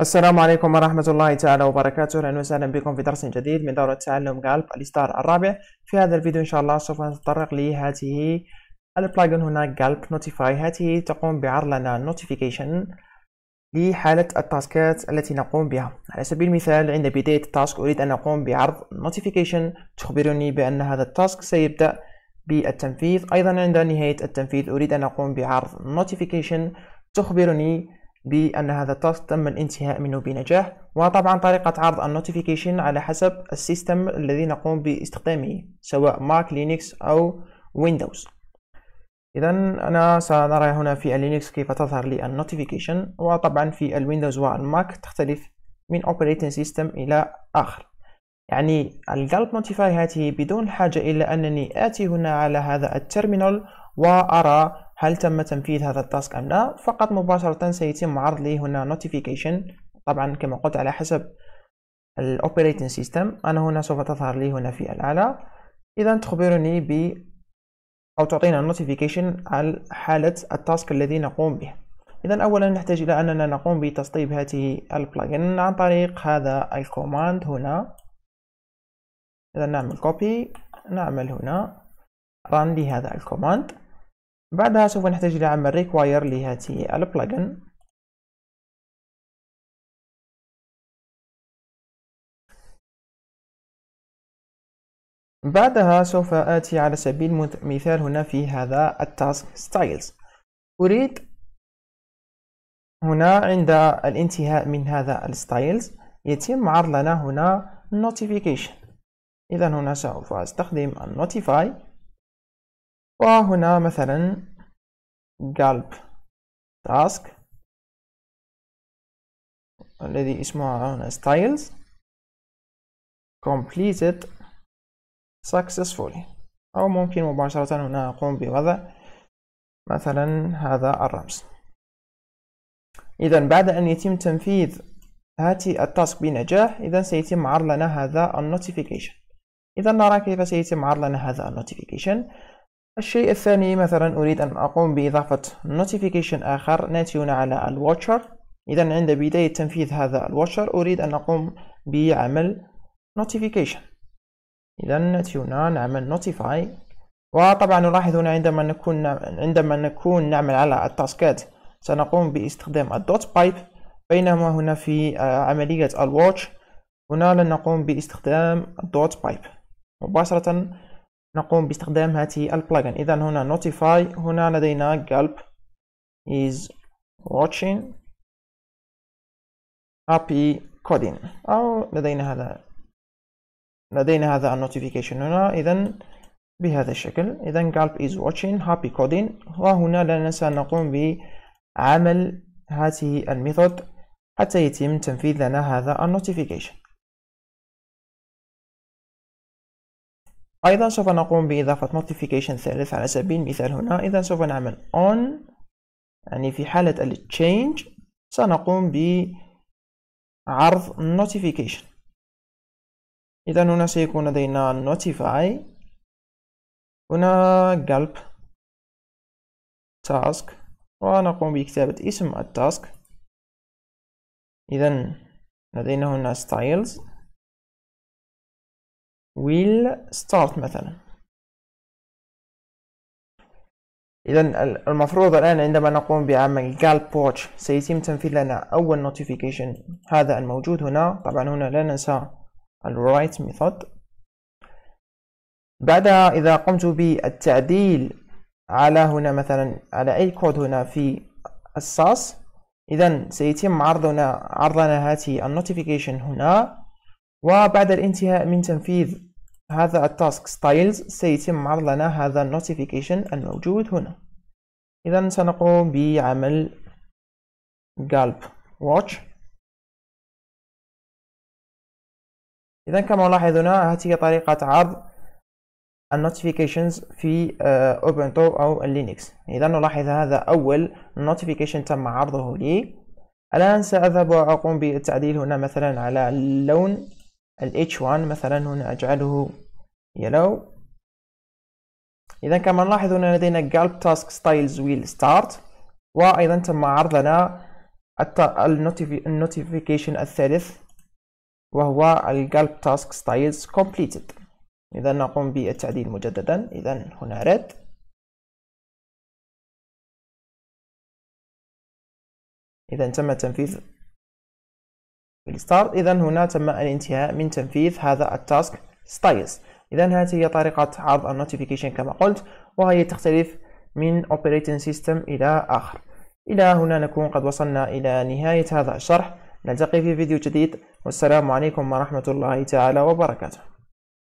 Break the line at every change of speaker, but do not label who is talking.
السلام عليكم ورحمة الله تعالى وبركاته أهلا وسهلا بكم في درس جديد من دورة تعلم قلب الإصدار الرابع في هذا الفيديو إن شاء الله سوف نتطرق لهذه البلاجن هنا قلب نوتيفاي هذه تقوم بعرض لنا نوتيفيكيشن لحالة التاسكات التي نقوم بها على سبيل المثال عند بداية التاسك أريد أن أقوم بعرض نوتيفيكيشن تخبرني بأن هذا التاسك سيبدأ بالتنفيذ أيضا عند نهاية التنفيذ أريد أن أقوم بعرض نوتيفيكيشن تخبرني بأن هذا التاسك تم الانتهاء منه بنجاح وطبعا طريقة عرض النوتيفيكيشن على حسب السيستم الذي نقوم باستخدامه سواء ماك لينكس أو ويندوز إذا أنا سنرى هنا في اللينكس كيف تظهر لي النوتيفيكيشن وطبعا في الويندوز والماك تختلف من operating سيستم إلى آخر يعني الجلب نوتيفاي هاته بدون حاجة إلى أنني آتي هنا على هذا الترمينال وأرى هل تم تنفيذ هذا التاسك أم لا فقط مباشرة سيتم عرض لي هنا notification طبعا كما قلت على حسب الاوبريتنج سيستم أنا هنا سوف تظهر لي هنا في الأعلى إذا تخبرني ب أو تعطينا notification على حالة التاسك الذي نقوم به إذا أولا نحتاج إلى أننا نقوم بتسطيب هذه البلugin عن طريق هذا الكوماند هنا إذا نعمل copy نعمل هنا run لهذا الكوماند بعدها سوف نحتاج إلى عمل require لهذه البلجن بعدها سوف آتي على سبيل المثال هنا في هذا التاسك ستايلز أريد هنا عند الانتهاء من هذا الستايلز يتم عرض لنا هنا notification إذا هنا سوف أستخدم النوتيفاي وهنا مثلا
قلب تاسك
الذي اسمه هنا styles completed successfully أو ممكن مباشرة هنا أقوم بوضع مثلا هذا الرمز إذا بعد أن يتم تنفيذ هاتي التاسك بنجاح إذا سيتم عرض لنا هذا النوتيفيكيشن إذا نرى كيف سيتم عرض لنا هذا النوتيفيكيشن الشيء الثاني مثلا أريد أن أقوم بإضافة notification آخر ناتي على الواتشر إذا عند بداية تنفيذ هذا الواتشر أريد أن أقوم بعمل notification إذا ناتي هنا نعمل notify وطبعا نلاحظ هنا عندما نكون عندما نكون نعمل على التاسكات سنقوم باستخدام الدوت بايب بينما هنا في آه، عملية الواتش هنا لن نقوم باستخدام الدوت بايب مباشرة نقوم باستخدام هذه البلاجن إذا هنا notify هنا لدينا gulp is watching happy coding أو لدينا هذا لدينا هذا النوتيفيكيشن هنا إذا بهذا الشكل إذا gulp is watching happy coding وهنا لا ننسى نقوم بعمل هذه الميثود حتى يتم تنفيذ لنا هذا النوتيفيكيشن أيضا سوف نقوم بإضافة notification ثالث على سبيل المثال هنا إذا سوف نعمل on يعني في حالة ال change سنقوم بعرض notification إذا هنا سيكون لدينا notify هنا gulp task ونقوم بكتابة اسم التاسك
إذا لدينا هنا styles
will start مثلا إذا المفروض الآن عندما نقوم بعمل gal watch سيتم تنفيذ لنا أول notification هذا الموجود هنا طبعا هنا لا ننسى ال write method بعدها إذا قمت بالتعديل على هنا مثلا على أي كود هنا في الساس إذا سيتم عرضنا عرضنا هذه النوتيفيكيشن هنا وبعد الانتهاء من تنفيذ هذا التاسك ستايلز سيتم عرض لنا هذا النوتيفيكيشن الموجود هنا إذا سنقوم بعمل جالب واتش
إذا كما هنا هذه
طريقة عرض النوتيفيكيشنز في اوبنتو آه، او لينكس اذا نلاحظ هذا اول نوتيفيكيشن تم عرضه لي الان ساذهب واقوم بالتعديل هنا مثلا على اللون ال H1 مثلا هنا أجعله yellow إذا كما نلاحظ هنا لدينا Gulp Task Styles Wheel Start وأيضا تم عرض لنا النوتيفيكيشن الثالث وهو الجالب تاسك ستايلز كومبليتد اذا نقوم بالتعديل مجددا اذا هنا ريد
اذا تم تنفيذ
ريستارت إذا هنا تم الانتهاء من تنفيذ هذا التاسك ستايلز إذا هذه هي طريقة عرض النوتيفيكيشن كما قلت وهي تختلف من اوبريتنج سيستم إلى آخر إلى هنا نكون قد وصلنا إلى نهاية هذا الشرح نلتقي في فيديو جديد والسلام عليكم ورحمة الله تعالى وبركاته